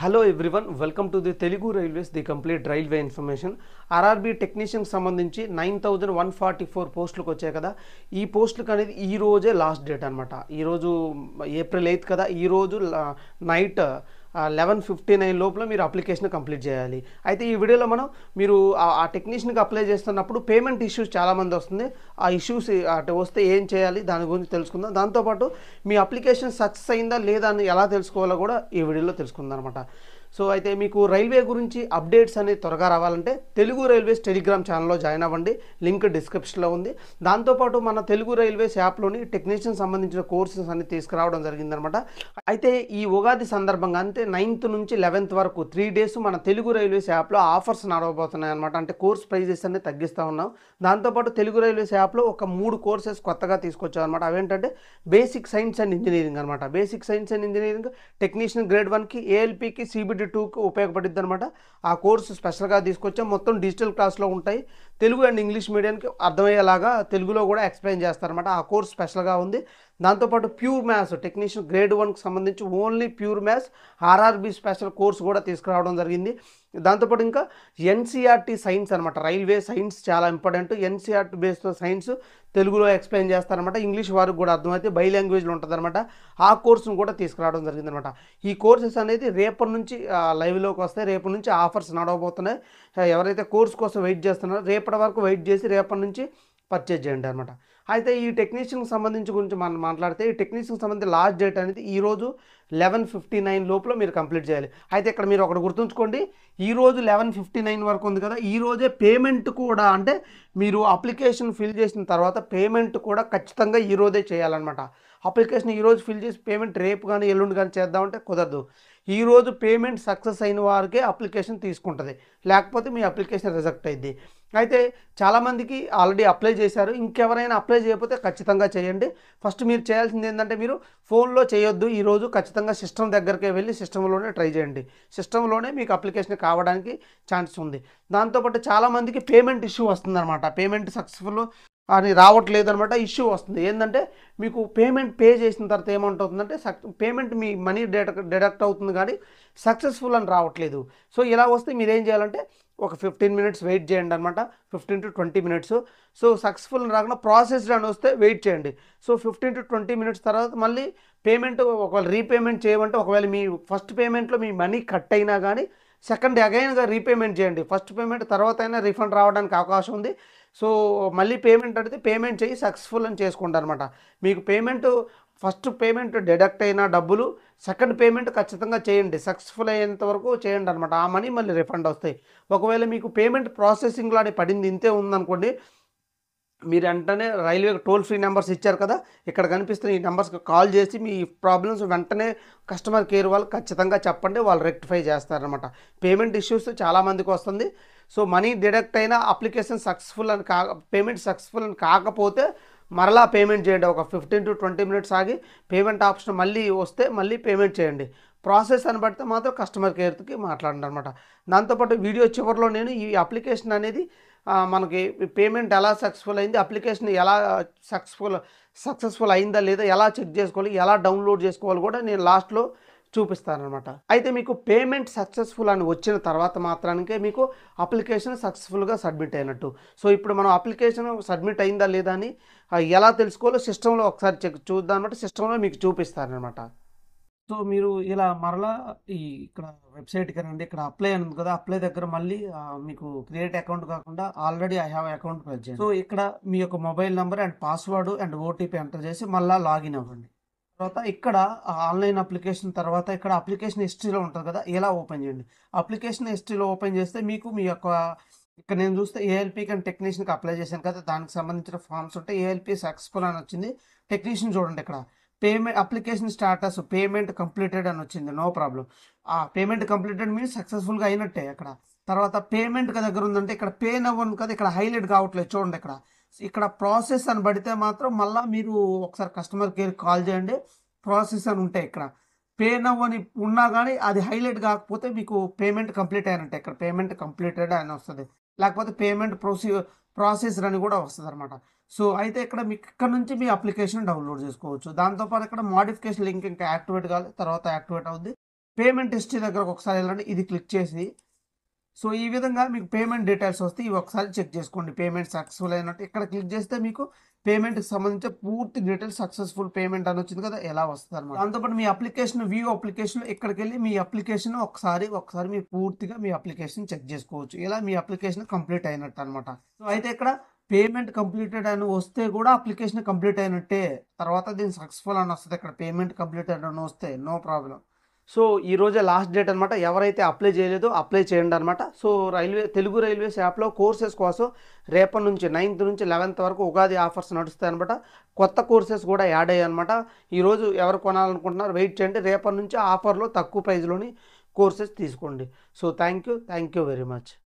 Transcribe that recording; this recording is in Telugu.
hello everyone welcome to the Telugu railways the complete railway information RRB technician సంబంధించి nine thousand one forty four పోస్టులకు వచ్చాయి కదా ఈ పోస్టులకు అనేది ఈ రోజే లాస్ట్ డేట్ అనమాట ఈరోజు ఏప్రిల్ ఎయిత్ కదా ఈరోజు night uh, eleven fifty nine లోపల మీరు అప్లికేషన్ కంప్లీట్ చేయాలి అయితే ఈ వీడియోలో మనం మీరు ఆ టెక్నీషియన్కి అప్లై చేస్తున్నప్పుడు పేమెంట్ ఇష్యూస్ చాలామంది వస్తుంది ఆ ఇష్యూస్ అటు వస్తే ఏం చేయాలి దాని గురించి తెలుసుకుందాం దాంతోపాటు మీ అప్లికేషన్ సక్సెస్ అయిందా లేదా అని ఎలా తెలుసుకోవాలో కూడా ఈ వీడియోలో తెలుసుకుందాం అనమాట సో అయితే మీకు రైల్వే గురించి అప్డేట్స్ అనేది త్వరగా రావాలంటే తెలుగు రైల్వేస్ టెలిగ్రామ్ ఛానల్లో జాయిన్ అవ్వండి లింక్ డిస్క్రిప్షన్లో ఉంది దాంతోపాటు మన తెలుగు రైల్వేస్ యాప్లోని టెక్నీషియన్ సంబంధించిన కోర్సెస్ అన్ని తీసుకురావడం జరిగిందనమాట అయితే ఈ ఉగాది సందర్భంగా అంతే నైన్త్ నుంచి లెవెన్త్ వరకు త్రీ డేస్ మన తెలుగు రైల్వేస్ యాప్లో ఆఫర్స్ నడవబోతున్నాయి అనమాట అంటే కోర్స్ ప్రైజెస్ అన్ని తగ్గిస్తూ ఉన్నాం దాంతోపాటు తెలుగు రైల్వేస్ యాప్లో ఒక మూడు కోర్సెస్ కొత్తగా తీసుకొచ్చాం అనమాట అవేంటంటే బేసిక్ సైన్స్ అండ్ ఇంజనీరింగ్ అనమాట basic science and engineering technician grade వన్కి ఏఎల్పికి సిబిడి ట్వంటీ టూకి ఉపయోగపడుద్ది అనమాట ఆ కోర్సు స్పెషల్గా తీసుకొచ్చాం మొత్తం డిజిటల్ క్లాస్లో ఉంటాయి తెలుగు అండ్ ఇంగ్లీష్ మీడియంకి అర్థమయ్యేలాగా తెలుగులో కూడా ఎక్స్ప్లెయిన్ చేస్తారనమాట ఆ కోర్స్ స్పెషల్గా ఉంది దాంతోపాటు ప్యూర్ మ్యాథ్స్ టెక్నీషియన్ గ్రేడ్ వన్కి సంబంధించి only pure maths RRB special course కూడా తీసుకురావడం జరిగింది దాంతోపాటు ఇంకా ఎన్సీఆర్టీ సైన్స్ అనమాట రైల్వే సైన్స్ చాలా ఇంపార్టెంట్ ఎన్సీఆర్టీ బేస్తో సైన్స్ తెలుగులో ఎక్స్ప్లెయిన్ చేస్తారనమాట ఇంగ్లీష్ వారికి కూడా అర్థమైతే బై లాంగ్వేజ్లో ఉంటుందన్నమాట ఆ కోర్సును కూడా తీసుకురావడం జరిగిందనమాట ఈ కోర్సెస్ అనేది రేపటి నుంచి లైవ్లోకి వస్తాయి రేపటి నుంచి ఆఫర్స్ నడవబోతున్నాయి ఎవరైతే కోర్స్ కోసం వెయిట్ చేస్తున్నారో రేపటి రేపటి వరకు వెయిట్ చేసి రేపటి నుంచి పర్చేజ్ చేయండి అనమాట అయితే ఈ టెక్నీషియన్కి సంబంధించి గురించి మనం మాట్లాడితే ఈ టెక్నీషియన్కి సంబంధించి లాస్ట్ డేట్ అనేది ఈరోజు లెవెన్ ఫిఫ్టీ నైన్ లోపల మీరు కంప్లీట్ చేయాలి అయితే ఇక్కడ మీరు ఒకటి గుర్తుంచుకోండి ఈరోజు లెవెన్ ఫిఫ్టీ నైన్ వరకు ఉంది కదా ఈరోజే పేమెంట్ కూడా అంటే మీరు అప్లికేషన్ ఫిల్ చేసిన తర్వాత పేమెంట్ కూడా ఖచ్చితంగా ఈరోజే చేయాలన్నమాట అప్లికేషన్ ఈరోజు ఫిల్ చేసి పేమెంట్ రేపు కానీ ఎల్లుండి కానీ చేద్దామంటే కుదరదు ఈరోజు పేమెంట్ సక్సెస్ అయిన వారికే అప్లికేషన్ తీసుకుంటుంది లేకపోతే మీ అప్లికేషన్ రిజెక్ట్ అయింది అయితే చాలామందికి ఆల్రెడీ అప్లై చేశారు ఇంకెవరైనా అప్లై చేయకపోతే ఖచ్చితంగా చేయండి ఫస్ట్ మీరు చేయాల్సింది ఏంటంటే మీరు ఫోన్లో చేయొద్దు ఈరోజు ఖచ్చితంగా సిస్టమ్ దగ్గరికి వెళ్ళి సిస్టంలోనే ట్రై చేయండి సిస్టంలోనే మీకు అప్లికేషన్ కావడానికి ఛాన్స్ ఉంది దాంతోపాటు చాలామందికి పేమెంట్ ఇష్యూ వస్తుందన్నమాట పేమెంట్ సక్సెస్ఫుల్ అని రావట్లేదు అనమాట ఇష్యూ వస్తుంది ఏంటంటే మీకు పేమెంట్ పే చేసిన తర్వాత ఏమంటుందంటే పేమెంట్ మీ మనీ డిడక్ట్ అవుతుంది కానీ సక్సెస్ఫుల్ అని రావట్లేదు సో ఇలా వస్తే మీరు ఏం చేయాలంటే ఒక ఫిఫ్టీన్ మినిట్స్ వెయిట్ చేయండి అనమాట fifteen to twenty minutes so successful రాకుండా ప్రాసెస్డ్ అని వస్తే వెయిట్ చేయండి so fifteen to twenty minutes తర్వాత మళ్ళీ పేమెంట్ ఒకవేళ రీపేమెంట్ చేయమంటే ఒకవేళ మీ ఫస్ట్ పేమెంట్లో మీ మనీ కట్ అయినా కానీ సెకండ్ అగైన్గా రీపేమెంట్ చేయండి ఫస్ట్ పేమెంట్ తర్వాత అయినా రీఫండ్ రావడానికి అవకాశం ఉంది సో మళ్ళీ పేమెంట్ అడిగితే పేమెంట్ చేయి సక్సెస్ఫుల్ అని చేసుకుంటారు అనమాట మీకు పేమెంట్ ఫస్ట్ పేమెంట్ డిడక్ట్ అయిన డబ్బులు సెకండ్ పేమెంట్ ఖచ్చితంగా చేయండి సక్సెస్ఫుల్ అయ్యేంత వరకు చేయండి అనమాట ఆ మనీ మళ్ళీ రిఫండ్ వస్తాయి ఒకవేళ మీకు పేమెంట్ ప్రాసెసింగ్లో అని పడింది ఇంతే ఉందనుకోండి మీరు వెంటనే రైల్వే టోల్ ఫ్రీ నెంబర్స్ ఇచ్చారు కదా ఇక్కడ కనిపిస్తున్న ఈ నెంబర్స్కి కాల్ చేసి మీ ప్రాబ్లమ్స్ వెంటనే కస్టమర్ కేర్ వాళ్ళు ఖచ్చితంగా చెప్పండి వాళ్ళు రెక్టిఫై చేస్తారనమాట పేమెంట్ ఇష్యూస్ చాలామందికి వస్తుంది సో మనీ డిడక్ట్ అయినా అప్లికేషన్ సక్సెస్ఫుల్ అని కా పేమెంట్ సక్సెస్ఫుల్ అని కాకపోతే మరలా పేమెంట్ చేయండి ఒక ఫిఫ్టీన్ టు ట్వంటీ మినిట్స్ ఆగి పేమెంట్ ఆప్షన్ మళ్ళీ వస్తే మళ్ళీ పేమెంట్ చేయండి ప్రాసెస్ అని బట్టి మాత్రం కస్టమర్ కేర్కి మాట్లాడండి అనమాట దాంతోపాటు వీడియో చివరిలో నేను ఈ అప్లికేషన్ అనేది మనకి పేమెంట్ ఎలా సక్సెస్ఫుల్ అయింది అప్లికేషన్ ఎలా సక్సెస్ఫుల్ సక్సెస్ఫుల్ అయిందా లేదా ఎలా చెక్ చేసుకోవాలి ఎలా డౌన్లోడ్ చేసుకోవాలి కూడా నేను లాస్ట్లో చూపిస్తారనమాట అయితే మీకు పేమెంట్ సక్సెస్ఫుల్ అని వచ్చిన తర్వాత మాత్రానికే మీకు అప్లికేషన్ సక్సెస్ఫుల్గా సబ్మిట్ అయినట్టు సో ఇప్పుడు మనం అప్లికేషన్ సబ్మిట్ అయిందా లేదా అని ఎలా తెలుసుకోవాలో సిస్టంలో ఒకసారి చెక్ చూద్దాం అనమాట సిస్టంలో మీకు చూపిస్తారనమాట సో మీరు ఇలా మరలా ఈ ఇక్కడ వెబ్సైట్కి రండి ఇక్కడ అప్లై అని కదా అప్లై దగ్గర మళ్ళీ మీకు క్రియేట్ అకౌంట్ కాకుండా already I have account press చేయండి సో ఇక్కడ మీ యొక్క mobile number and password and OTP enter చేసి మళ్ళీ లాగిన్ అవ్వండి తర్వాత ఇక్కడ ఆన్లైన్ అప్లికేషన్ తర్వాత ఇక్కడ అప్లికేషన్ హిస్టరీలో ఉంటుంది కదా ఎలా ఓపెన్ చేయండి అప్లికేషన్ హిస్టరీలో ఓపెన్ చేస్తే మీకు మీ యొక్క ఇక్కడ నేను చూస్తే ఏఎల్పీకి అండ్ టెక్నీషియన్కి అప్లై చేశాను కదా దానికి సంబంధించిన ఫామ్స్ ఉంటే ఏఎల్పీ సక్సెస్ఫుల్ అని వచ్చింది టెక్నీషియన్ చూడండి ఇక్కడ payment application status payment completed అని వచ్చింది నో ప్రాబ్లం ఆ పేమెంట్ కంప్లీటెడ్ మీన్స్ సక్సెస్ఫుల్గా అయినట్టే అక్కడ తర్వాత పేమెంట్ దగ్గర ఉందంటే ఇక్కడ పే నవ్వను కదా ఇక్కడ హైలైట్ కావట్లేదు చూడండి ఇక్కడ ఇక్కడ ప్రాసెస్ అని పడితే మాత్రం మళ్ళీ మీరు ఒకసారి కస్టమర్ కేర్ కాల్ చేయండి ప్రాసెస్ అని ఉంటాయి ఇక్కడ పే నవ్ అని ఉన్నా కానీ అది హైలైట్ కాకపోతే మీకు పేమెంట్ కంప్లీట్ అయినట్టు ఇక్కడ పేమెంట్ కంప్లీటెడ్ అని వస్తుంది లేకపోతే పేమెంట్ ప్రొసీ ప్రాసెసర్ అని కూడా వస్తుంది అనమాట సో అయితే ఇక్కడ మీకు ఇక్కడ నుంచి మీ అప్లికేషన్ డౌన్లోడ్ చేసుకోవచ్చు దాంతోపాటు ఇక్కడ మోడిఫికేషన్ లింక్ ఇంకా యాక్టివేట్ కావాలి తర్వాత యాక్టివేట్ అవుద్ది పేమెంట్ హిస్టరీ దగ్గరకు ఒకసారి వెళ్ళండి ఇది క్లిక్ చేసి సో ఈ విధంగా మీకు పేమెంట్ డీటెయిల్స్ వస్తే ఇవి ఒకసారి చెక్ చేసుకోండి పేమెంట్ సక్సెస్ఫుల్ అయినట్టు ఇక్కడ క్లిక్ చేస్తే మీకు పేమెంట్కి సంబంధించిన పూర్తి డీటెయిల్స్ సక్సెస్ఫుల్ పేమెంట్ అని వచ్చింది కదా ఎలా వస్తుంది అనమాట దాంతోపాటు మీ అప్లికేషన్ వ్యూ అప్లికేషన్ ఇక్కడికి వెళ్ళి మీ అప్లికేషన్ ఒకసారి ఒకసారి మీరు పూర్తిగా మీ అప్లికేషన్ చెక్ చేసుకోవచ్చు ఇలా మీ అప్లికేషన్ కంప్లీట్ అయినట్టు అనమాట సో అయితే ఇక్కడ పేమెంట్ కంప్లీటెడ్ అని వస్తే కూడా అప్లికేషన్ కంప్లీట్ అయినట్టే తర్వాత దీన్ని సక్సెస్ఫుల్ అని వస్తుంది ఇక్కడ పేమెంట్ కంప్లీటెడ్ అని వస్తే నో ప్రాబ్లం సో ఈ రోజే లాస్ట్ డేట్ అనమాట ఎవరైతే అప్లై చేయలేదో అప్లై చేయండి అనమాట సో రైల్వే తెలుగు రైల్వేస్ యాప్లో కోర్సెస్ కోసం రేపటి నుంచి నైన్త్ నుంచి లెవెన్త్ వరకు ఉగాది ఆఫర్స్ నడుస్తాయి అనమాట కొత్త కోర్సెస్ కూడా యాడ్ అయ్యాయి అనమాట ఈరోజు ఎవరు కొనాలనుకుంటున్నారు వెయిట్ చేయండి రేపటి నుంచి ఆఫర్లో తక్కువ ప్రైస్లోని కోర్సెస్ తీసుకోండి so thank you thank you very much